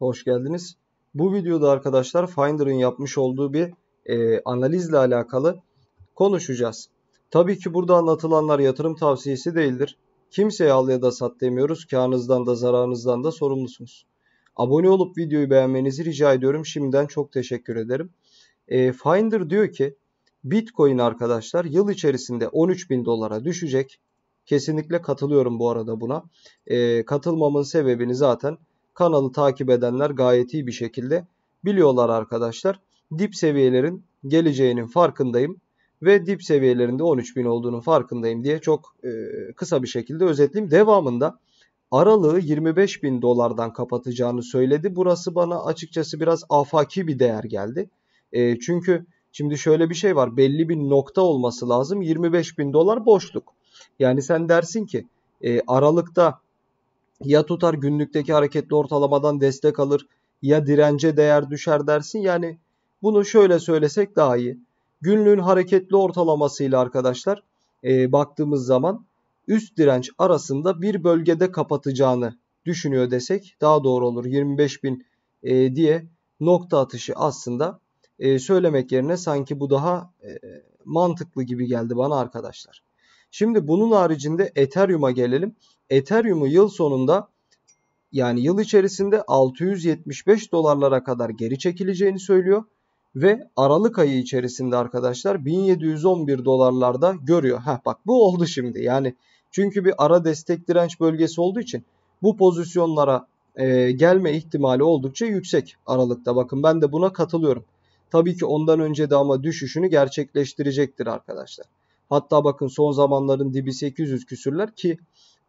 Hoş geldiniz. Bu videoda arkadaşlar Finder'ın yapmış olduğu bir e, analizle alakalı konuşacağız. Tabii ki burada anlatılanlar yatırım tavsiyesi değildir. Kimseye al ya da sat demiyoruz. Karınızdan da zararınızdan da sorumlusunuz. Abone olup videoyu beğenmenizi rica ediyorum. Şimdiden çok teşekkür ederim. E, Finder diyor ki Bitcoin arkadaşlar yıl içerisinde 13 bin dolara düşecek. Kesinlikle katılıyorum bu arada buna. E, katılmamın sebebini zaten kanalı takip edenler gayet iyi bir şekilde biliyorlar arkadaşlar. Dip seviyelerin geleceğinin farkındayım ve dip seviyelerinde 13.000 olduğunu farkındayım diye çok e, kısa bir şekilde özetleyeyim. Devamında aralığı 25.000 dolardan kapatacağını söyledi. Burası bana açıkçası biraz afaki bir değer geldi. E, çünkü şimdi şöyle bir şey var belli bir nokta olması lazım 25.000 dolar boşluk. Yani sen dersin ki e, aralıkta ya tutar günlükteki hareketli ortalamadan destek alır ya dirence değer düşer dersin. Yani bunu şöyle söylesek daha iyi. Günlüğün hareketli ortalamasıyla arkadaşlar e, baktığımız zaman üst direnç arasında bir bölgede kapatacağını düşünüyor desek daha doğru olur. 25.000 e, diye nokta atışı aslında e, söylemek yerine sanki bu daha e, mantıklı gibi geldi bana arkadaşlar. Şimdi bunun haricinde Ethereum'a gelelim. Ethereum'u yıl sonunda yani yıl içerisinde 675 dolarlara kadar geri çekileceğini söylüyor ve Aralık ayı içerisinde arkadaşlar 1711 dolarlarda görüyor. Heh bak bu oldu şimdi. Yani çünkü bir ara destek direnç bölgesi olduğu için bu pozisyonlara e, gelme ihtimali oldukça yüksek Aralık'ta. Bakın ben de buna katılıyorum. Tabii ki ondan önce de ama düşüşünü gerçekleştirecektir arkadaşlar. Hatta bakın son zamanların dibi 800 küsürler ki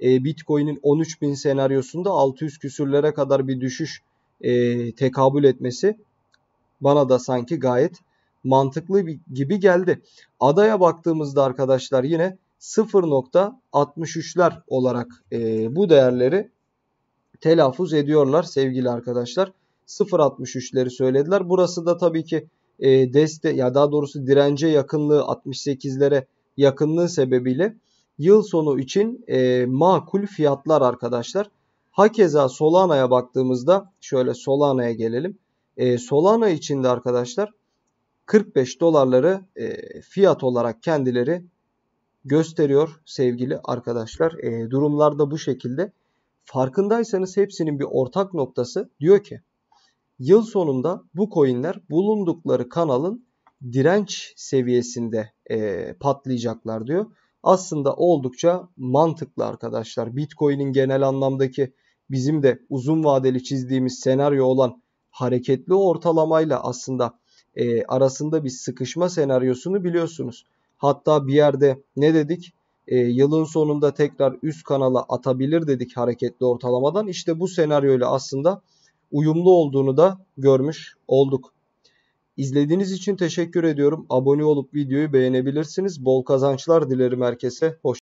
e, Bitcoin'in 13.000 senaryosunda 600 küsürlere kadar bir düşüş e, tekabül etmesi bana da sanki gayet mantıklı gibi geldi. Adaya baktığımızda arkadaşlar yine 0.63'ler olarak e, bu değerleri telaffuz ediyorlar sevgili arkadaşlar. 0.63'leri söylediler. Burası da tabii ki e, deste ya daha doğrusu dirence yakınlığı 68'lere yakınlığı sebebiyle yıl sonu için e, makul fiyatlar arkadaşlar. Hakeza Solana'ya baktığımızda şöyle Solana'ya gelelim. E, Solana içinde arkadaşlar 45 dolarları e, fiyat olarak kendileri gösteriyor sevgili arkadaşlar. E, durumlarda bu şekilde. Farkındaysanız hepsinin bir ortak noktası diyor ki yıl sonunda bu coinler bulundukları kanalın direnç seviyesinde e, patlayacaklar diyor. Aslında oldukça mantıklı arkadaşlar. Bitcoin'in genel anlamdaki bizim de uzun vadeli çizdiğimiz senaryo olan hareketli ortalamayla aslında e, arasında bir sıkışma senaryosunu biliyorsunuz. Hatta bir yerde ne dedik? E, yılın sonunda tekrar üst kanala atabilir dedik hareketli ortalamadan. İşte bu senaryoyla aslında uyumlu olduğunu da görmüş olduk. İzlediğiniz için teşekkür ediyorum. Abone olup videoyu beğenebilirsiniz. Bol kazançlar dilerim herkese. hoşçakalın.